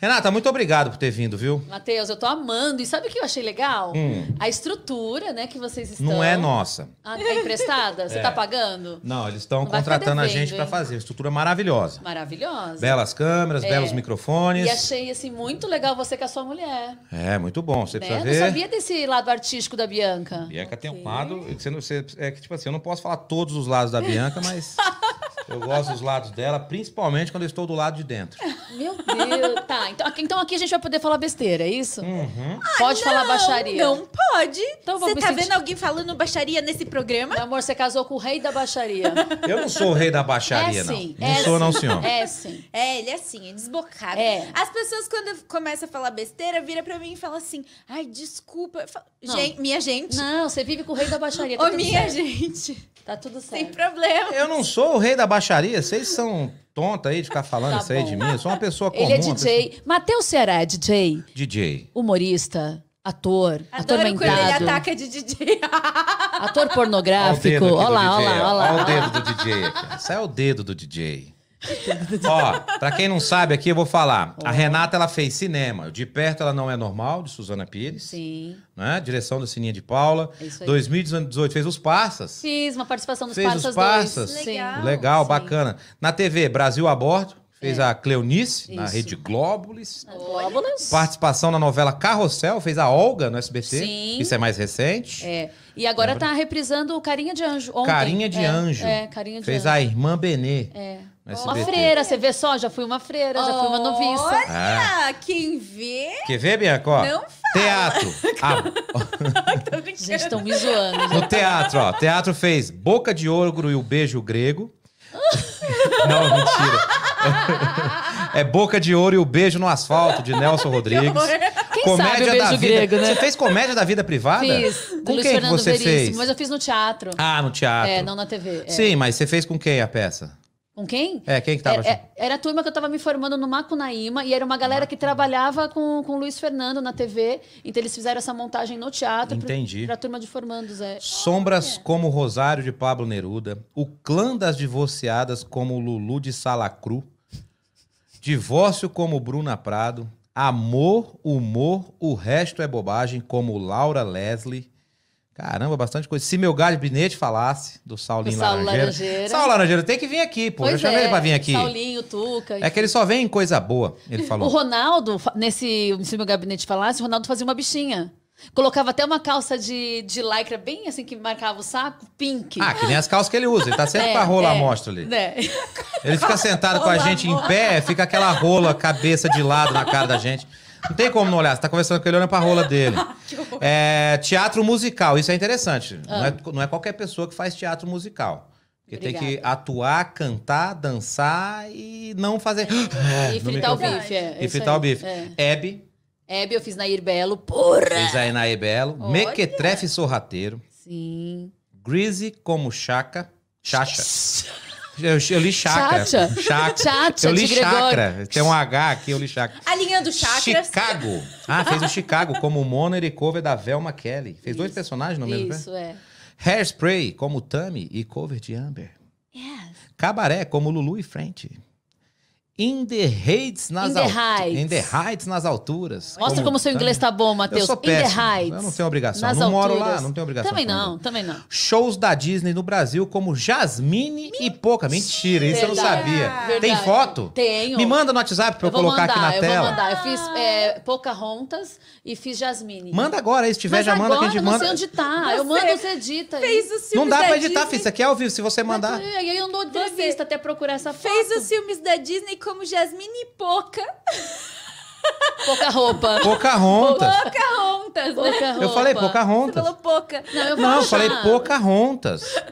Renata, muito obrigado por ter vindo, viu? Matheus, eu tô amando. E sabe o que eu achei legal? Hum. A estrutura, né, que vocês estão. Não é nossa. Ah, tá emprestada? Você é. tá pagando? Não, eles estão contratando devendo, a gente para fazer. Estrutura maravilhosa. Maravilhosa. Belas câmeras, é. belos microfones. E achei, assim, muito legal você com a sua mulher. É, muito bom. Você né? precisa ver. Eu não sabia desse lado artístico da Bianca. Bianca okay. tem um lado. Você não, você, é que, tipo assim, eu não posso falar todos os lados da Bianca, mas eu gosto dos lados dela, principalmente quando eu estou do lado de dentro. Meu, tá, então, então aqui a gente vai poder falar besteira, é isso? Uhum. Pode falar baixaria. Não Pode. Então você tá sentir... vendo alguém falando baixaria nesse programa? Meu amor, você casou com o rei da baixaria. Eu não sou o rei da baixaria, é não. Sim. Não é sou, sim. não, senhor. É sim. É, ele é assim, é desbocado. É. As pessoas, quando começam a falar besteira, vira pra mim e fala assim: ai, desculpa. Falo, gente, minha gente. Não, você vive com o rei da baixaria. Tá Ô, minha certo. gente. Tá tudo certo. Sem problema. Eu não sou o rei da baixaria, vocês são tonta aí de ficar tá falando tá isso aí de mim. Eu sou uma pessoa comum. Ele é DJ. Pessoa... Matheus Ceará é DJ? DJ. Humorista. Ator, ator Adoro quando ele mentado, ataca de DJ. ator pornográfico. Olha lá, olha lá, olha lá. o dedo do DJ. Isso é o dedo do DJ. Ó, pra quem não sabe aqui, eu vou falar. A Renata, ela fez cinema. De perto, ela não é normal, de Suzana Pires. Sim. Né? Direção do Sininha de Paula. É isso aí. 2018 fez Os Passas. Fiz uma participação dos Fez os Passas. dois. Legal. Legal, Sim. bacana. Na TV, Brasil a Bordo. Fez é. a Cleonice, Isso. na Rede Glóbulis. Glóbulis. Participação na novela Carrossel, fez a Olga no SBT. Sim. Isso é mais recente. É. E agora Lembra? tá reprisando o Carinha de Anjo. Ontem. Carinha de é. Anjo. É, Carinha de fez Anjo. Fez a Irmã Benê. É. Uma freira, você vê só, já fui uma freira, já fui uma noviça. Olha, ah. quem vê. Quer ver, Bianca? não fala. Teatro. ah. gente, estão me zoando. No né? teatro, ó. Teatro fez Boca de Ogro e o Beijo Grego. não, mentira. é Boca de Ouro e o Beijo no Asfalto, de Nelson Rodrigues. Quem comédia sabe o beijo da vida. né? Você fez comédia da vida privada? Fiz. Com Luiz quem Fernando você Veríssimo, fez? Mas eu fiz no teatro. Ah, no teatro. É, não na TV. É. Sim, mas você fez com quem a peça? Com quem? É, quem que tava? Era, é, é, era a turma que eu estava me formando no Macunaíma e era uma galera que trabalhava com, com o Luiz Fernando na TV. Então eles fizeram essa montagem no teatro. Entendi. Pra, pra turma de formandos, é. Sombras é. como Rosário de Pablo Neruda, o clã das divorciadas como Lulu de Salacru, divórcio como Bruna Prado, amor, humor, o resto é bobagem como Laura Leslie, Caramba, bastante coisa. Se meu gabinete falasse do Saulinho do Saulo Laranjeira. Laranjeira. Saulo Laranjeira, tem que vir aqui, pô. Pois eu chamei é, ele pra vir aqui. Saulinho, Tuca. É que ele só vem em coisa boa, ele falou. O Ronaldo, nesse Se meu gabinete falasse, o Ronaldo fazia uma bichinha. Colocava até uma calça de, de lycra bem assim que marcava o saco, pink. Ah, que nem as calças que ele usa. Ele tá sempre é, com a rola é, mostra ali. É. Ele fica sentado com a gente em pé, fica aquela rola, cabeça de lado na cara da gente. Não tem como não olhar. Você tá conversando com ele, olhando pra rola dele. Ah, é, teatro musical, isso é interessante. Ah. Não, é, ah. não, é, qualquer pessoa que faz teatro musical. Porque Obrigada. tem que atuar, cantar, dançar e não fazer. É. é e fritar o bife. É, e fritar o bife. É. Hebe. Hebe, eu fiz Nair Belo. Porra! Fiz aí Nair Belo. Olha. Mequetrefe Sorrateiro. Sim. Greasy como Chaca. Chacha. Eu, eu li chakra. Chacha. Chakra. Chacha, eu li chakra. Tem um H aqui, eu li chakra. A linha do chakra. É assim. Chicago. Ah, fez o Chicago como Mona e cover da Velma Kelly. Fez isso. dois personagens no mesmo né? Isso, pé? é. Hairspray como Tammy e cover de Amber. Yes. Cabaré como Lulu e Frente. In the Heights nas, alturas. In The heights nas alturas. Mostra como, como seu inglês tá bom, Matheus. Eu sou Heights. Eu não tenho obrigação. Nas não alturas. moro lá, não tenho obrigação. Também não, também não. Shows da Disney no Brasil como Jasmine Me... e Pouca. Mentira, isso eu não sabia. Verdade. Tem foto? Tenho. Me manda no WhatsApp pra eu, eu colocar mandar, aqui na eu tela. Eu vou mandar. Eu fiz é, Pocahontas e fiz Jasmine. Manda agora, aí, se tiver Mas já manda agora, que a gente manda. Eu não sei onde tá. Você eu mando, você edita. Fez os filmes Não dá pra editar, Disney. filho. Isso aqui é ao vivo, se você mandar. E aí eu não dou entrevista até procurar essa foto. Fez os filmes da Disney com como Jasmine Poca. Pouca roupa. Pouca rontas. Pouca rontas, né? eu falei pouca rontas. Você falou pouca. Não, eu, Não, eu falei pouca rontas.